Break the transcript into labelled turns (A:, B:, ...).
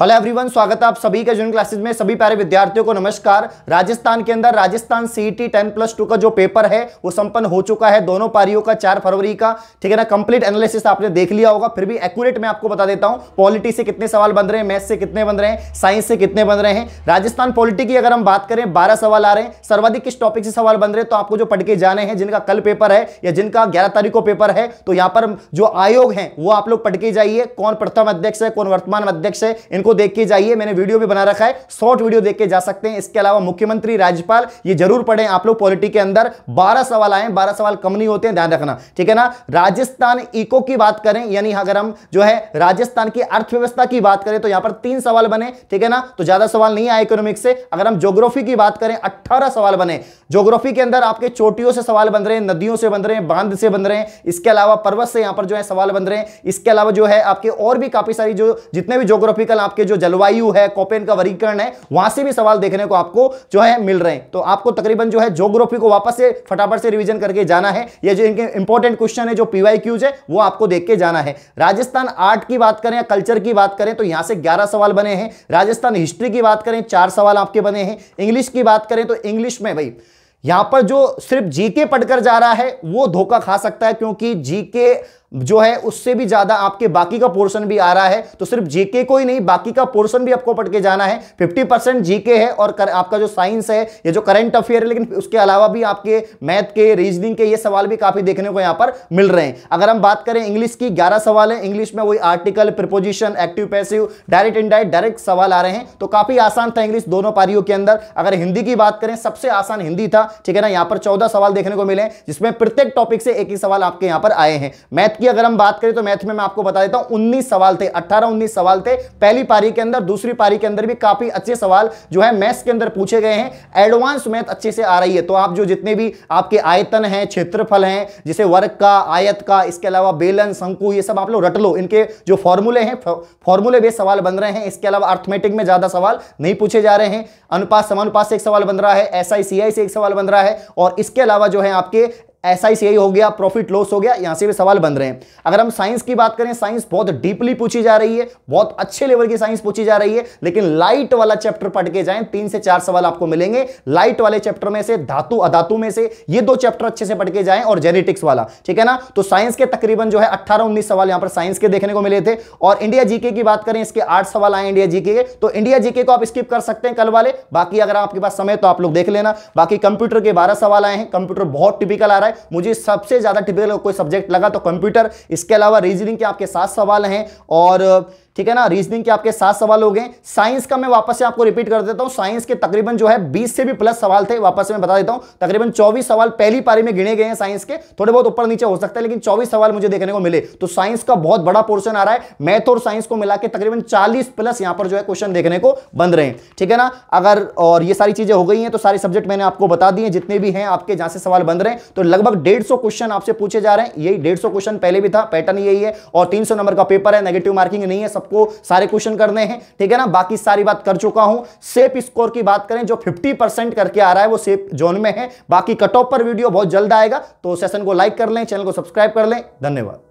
A: hello everyone स्वागत है आप सभी के जून क्लासेस में सभी प्यारे विद्यार्थियों को नमस्कार राजस्थान के अंदर Rajasthan T e ten plus two का जो पेपर है वो संपन्न हो चुका है दोनों पारियों का चार फरवरी का ठीक है ना कंप्लीट एनालिसिस आपने देख लिया होगा फिर भी एक्यूरेट मैं आपको बता देता हूं पॉलिटी से कितने सवाल बन रहे हैं मैथ से कितने बन रहे हैं साइंस से कितने बन रहे हैं राजस्थान पॉलिटी की अगर हम बात करें बारह सवाल आ रहे हैं सर्वाधिक किस टॉपिक से सवाल बन रहे हैं तो आपको जो पढ़ के जाने हैं जिनका कल पेपर है या जिनका ग्यारह तारीख को पेपर है तो यहाँ पर जो आयोग है वो आप लोग पढ़ के जाइए कौन प्रथम अध्यक्ष है कौन वर्तमान अध्यक्ष है इनको इनको देख के जाइए मैंने वीडियो भी बना रखा है शॉर्ट वीडियो देख के जा सकते हैं इसके अलावा मुख्यमंत्री राज्यपाल ये जरूर पढ़े आप लोग पॉलिटी के अंदर बारह सवाल आए बारह सवाल कम नहीं होते हैं ध्यान रखना ठीक है ना राजस्थान इको की बात करें यानी अगर हम जो है राजस्थान की अर्थव्यवस्था की बात करें तो यहां पर तीन सवाल बने ठीक है ना तो ज्यादा सवाल नहीं आए इकोनॉमिक से अगर हम जोग्राफी की बात करें अट्ठारह सवाल बने जोग्राफी के अंदर आपके चोटियों से सवाल बन रहे हैं नदियों से बन रहे हैं बांध से बन रहे हैं इसके अलावा पर्वत से यहां पर जो है सवाल बन रहे हैं इसके अलावा जो है आपके और भी काफी सारी जो जितने भी जोग्राफिकल आपके आपके जो जलवायु है कॉपेन का वर्गीकरण है वहां से भी सवाल देखने को आपको जो है मिल रहे हैं तो आपको तकरीबन जो है जोग्राफी को वापस से फटाफट से रिविजन करके जाना है या जो इनके इंपॉर्टेंट क्वेश्चन है जो पीवाई क्यूज है वो आपको देख के जाना है राजस्थान आर्ट की बात करें या कल्चर की बात करें तो यहां से ग्यारह सवाल बने हैं राजस्थान हिस्ट्री की बात करें चार सवाल आपके बने हैं इंग्लिश की बात करें तो इंग्लिश में भाई यहां पर जो सिर्फ जीके पढ़कर जा रहा है वो धोखा खा सकता है क्योंकि जीके जो है उससे भी ज्यादा आपके बाकी का पोर्शन भी आ रहा है तो सिर्फ जीके को ही नहीं बाकी का पोर्शन भी आपको पढ़ के जाना है 50 परसेंट जीके है और कर, आपका जो साइंस है ये जो करंट अफेयर है लेकिन उसके अलावा भी आपके मैथ के रीजनिंग के ये सवाल भी काफी देखने को यहां पर मिल रहे हैं अगर हम बात करें इंग्लिश की ग्यारह सवाल है इंग्लिश में वही article preposition active passive direct indirect direct सवाल आ रहे हैं तो काफी आसान था इंग्लिश दोनों पारियों के अंदर अगर हिंदी की बात करें सबसे आसान हिंदी था ठीक है ना यहाँ पर चौदह सवाल देखने को मिले जिसमें प्रत्येक टॉपिक से एक ही सवाल आपके यहां पर आए हैं मैथ की अगर हम बात करें तो मैथ में मैं आपको बता देता हूं 19 सवाल थे 18 19 सवाल थे पहली पारी के अंदर दूसरी पारी के अंदर भी काफी अच्छे सवाल जो है मैथ्स के अंदर पूछे गए हैं एडवांस मैथ अच्छे से आ रही है तो आप जो जितने भी आपके आयतन है क्षेत्रफल है जैसे वर्ग का आयत का इसके अलावा बेलन शंकु ये सब आप लोग रट लो इनके जो फॉर्मूले हैं फॉर्मूले बेस्ड सवाल बन रहे हैं इसके अलावा अर्थमेटिक में ज्यादा सवाल नहीं पूछे जा रहे हैं अनुपात समानुपात से एक सवाल बन रहा है एस से एक सवाल बन रहा है और इसके अलावा जो है आपके एस आई हो गया प्रॉफिट लॉस हो गया यहां से भी सवाल बन रहे हैं अगर हम साइंस की बात करें साइंस बहुत डीपली पूछी जा रही है बहुत अच्छे लेवल की साइंस पूछी जा रही है लेकिन लाइट वाला चैप्टर पढ़ के जाए तीन से चार सवाल आपको मिलेंगे लाइट वाले चैप्टर में से धातु अधातु में से ये दो चैप्टर अच्छे से पढ़ के जाए और जेनेटिक्स वाला ठीक है ना तो साइंस के तकरीबन जो है अट्ठारह उन्नीस सवाल यहां पर साइंस के देखने को मिले थे और इंडिया जीके की बात करें इसके आठ सवाल आए इंडिया जीके के तो इंडिया जीके को आप स्किप कर सकते हैं कल वाले बाकी अगर आपके पास समय तो आप लोग देख लेना बाकी कंप्यूटर के बारह सवाल आए हैं कंप्यूटर बहुत टिपिकल आ रहा है है मुझे सबसे ज़्यादा टिपिकल कोई सब्जेक्ट लगा तो कंप्यूटर इसके अलावा रीजनिंग के आपके सात सवाल हैं और ठीक है ना रीजनिंग के आपके सात सवाल हो गए साइंस का मैं वापस से आपको रिपीट कर देता हूं साइंस के तकरीबन जो है बीस से भी प्लस सवाल थे वापस से मैं बता देता हूं तकरीबन चौबीस सवाल पहली पारी में गिने गए हैं साइंस के थोड़े बहुत ऊपर नीचे हो सकता है लेकिन चौबीस सवाल मुझे देखने को मिले तो साइंस का बहुत बड़ा पोर्शन आ रहा है मैथ और साइंस को मिला के तकरीबन चालीस प्लस यहां पर जो है क्वेश्चन देखने को बन रहे हैं ठीक है ना अगर और ये सारी चीजें हो गई हैं तो सारे सब्जेक्ट मैंने आपको बता दिए जितने भी हैं आपके जहां से सवाल बन रहे हैं तो लगभग डेढ़ क्वेश्चन आपसे पूछे जा रहे हैं यही डेढ़ क्वेश्चन पहले भी था पैटर्न यही है और तीन नंबर का पेपर है नेगेटिव मार्किंग नहीं है सब सबको सारे क्वेश्चन करने हैं ठीक है ना बाकी सारी बात कर चुका हूं सेप स्कोर की बात करें जो फिफ्टी परसेंट करके आ रहा है वो सेफ जोन में है बाकी कट ऑफ पर वीडियो बहुत जल्द आएगा तो सेशन को लाइक कर लें चैनल को सब्सक्राइब कर लें धन्यवाद